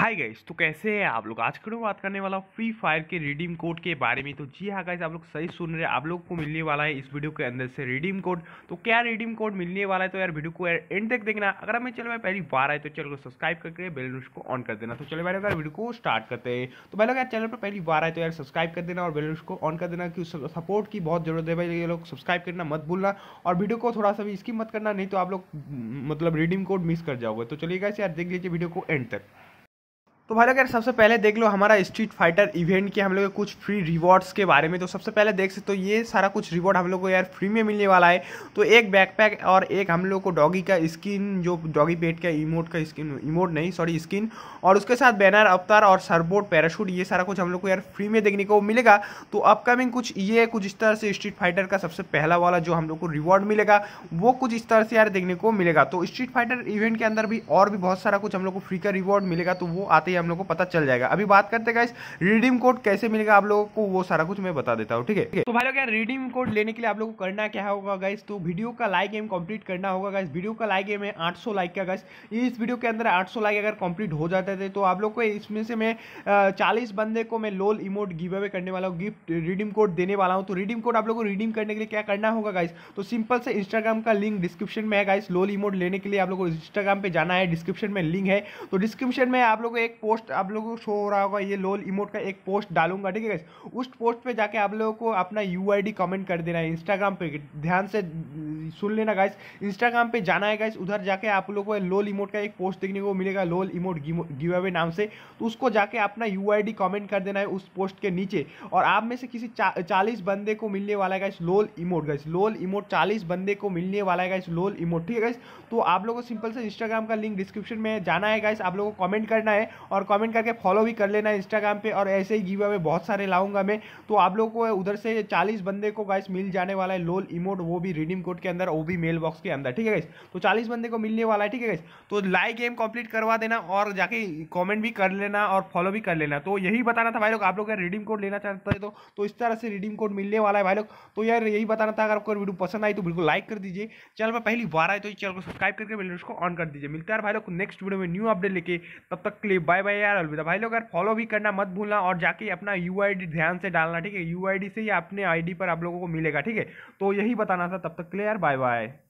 hi guys तो कैसे हैं आप लोग आज के मैं बात करने वाला हूँ फ्री फायर के रिडीम कोड के बारे में तो जी हाँ गाइस आप लोग सही सुन रहे हैं आप लोग को मिलने वाला है इस वीडियो के अंदर से रिडीम कोड तो क्या रिडीम कोड मिलने वाला है तो यार वीडियो को यार एंड तक देखना अगर हमें चलो मैं पहली बार आए तो चलो सब्सक्राइब करके बेल नोट को ऑन कर देना तो चलो मैं वीडियो को स्टार्ट करते हैं तो पहले लोग यार चैनल पर पहली बार आए तो यार सब्सक्राइब कर देना और बेल नोट को ऑन कर देना कि सपोर्ट की बहुत जरूरत है भाई ये लोग सब्सक्राइब करना मत भूलना और वीडियो को थोड़ा सा भी इसकी मत करना नहीं तो आप लोग मतलब रिडीम कोड मिस कर जाओगे तो चलिए गाइस यार देख लीजिए वीडियो को एंड तक तो भाई अगर सबसे पहले देख लो हमारा स्ट्रीट फाइटर इवेंट के हम लोग कुछ फ्री रिवॉर्ड्स के बारे में तो सबसे पहले देख सकते हो तो ये सारा कुछ रिवॉर्ड हम लोग को यार फ्री में मिलने वाला है तो एक बैकपैक और एक हम लोग को डॉगी का स्किन जो डॉगी पेट का इमोट का स्किन इमोट नहीं सॉरी स्किन और उसके साथ बैनर अवतार और सरबोट पैराशूट ये सारा कुछ हम लोग को यार फ्री में देखने को मिलेगा तो अपकमिंग कुछ ये कुछ इस तरह से स्ट्रीट फाइटर का सबसे पहला वाला जो हम लोग को रिवॉर्ड मिलेगा वो कुछ इस तरह से यार देखने को मिलेगा तो स्ट्रीट फाइटर इवेंट के अंदर भी और भी बहुत सारा कुछ हम लोग को फ्री का रिवॉर्ड मिलेगा तो वो आते हम लोग को पता चल जाएगा अभी बात करते हैं रिडीम कोड कैसे मिलेगा आप लोगों को वो सारा कुछ मैं बता देता हूँ ठीक है तो भाई लोग यार रिडीम कोड लेने के लिए आप लोगों को करना क्या होगा गाइस तो वीडियो का लाइक एम कम्प्लीट करना होगा गाइस वीडियो का लाइक एम है आठ लाइक का गाइस इस वीडियो के अंदर आठ लाइक अगर कम्प्लीट हो जाते थे तो आप लोग को इसमें से मैं चालीस बंदे को मैं लोल इमोट गिव अवे करने वाला हूँ गिफ्ट रिडीम कोड देने वाला हूँ तो रिडीम कोड आप लोग को रिडीम करने के लिए क्या करना होगा गाइस तो सिंपल से इंस्टाग्राम का लिंक डिस्क्रिप्शन में है गाइस लोल इमोट लेने के लिए आप लोग को इंस्टाग्राम पे जाना है डिस्क्रिप्शन में लिंक है तो डिस्क्रिप्शन में आप लोग को एक पोस्ट आप लोगों को शो हो रहा होगा ये लोल इमोट का एक पोस्ट डालूंगा ठीक है उस पोस्ट पे जाके आप लोगों को अपना यू आई डी कमेंट कर देना है इंस्टाग्राम पे ध्यान से सुन लेना गाइस इंस्टाग्राम पे जाना है गाइस उधर जाके आप लोगों को लोल इमोट का एक पोस्ट देखने को मिलेगा लोल इमोट गिव अवे नाम से तो उसको जाके अपना यू आई डी कमेंट कर देना है उस पोस्ट के नीचे और आप में से किसी चालीस बंदे को मिलने वाला है guys lol emote guys lol emote चालीस बंदे को मिलने वाला है गाइस लोल इमोट ठीक है गाइस तो आप लोगों को सिंपल से इंस्टाग्राम का लिंक डिस्क्रिप्शन में जाना है गाइस आप लोगों को कमेंट करना है और कमेंट करके फॉलो भी कर लेना इंस्टाग्राम पे और ऐसे ही गिव अवे बहुत सारे लाऊंगा मैं तो आप लोगों को उधर से चालीस बंदे को गाइस मिल जाने वाला है लोल इमोट वो भी रिडीम कोड के अंदर वो भी मेल बॉक्स के अंदर ठीक है गाइस तो चालीस बंदे को मिलने वाला है ठीक है गाइस तो लाइक गेम कंप्लीट करवा देना और जाके कॉमेंट भी कर लेना और फॉलो भी कर लेना तो यही बताना था भाई लोग आप लोग रिडीम कोड लेना चाहते तो, तो इस तरह से रिडीम कोड मिलने वाला है भाई लोग तो यार यही बताना था अगर आपको वीडियो पसंद आई तो बिल्कुल लाइक कर दीजिए चैनल पर पहली बार आए तो चैनल को सब्सक्राइब करके बेल ऑन कर दीजिए मिलता है भाई लोग नेक्स्ट वीडियो में न्यू अपडेट लेके तब तक के लिए बाय बाय बाय यार अलविदा भाई लोग यार फॉलो भी करना मत भूलना और जाके अपना यू ध्यान से डालना ठीक है यू से ही अपने आई पर आप लोगों को मिलेगा ठीक है तो यही बताना था तब तक क्लियर बाय बाय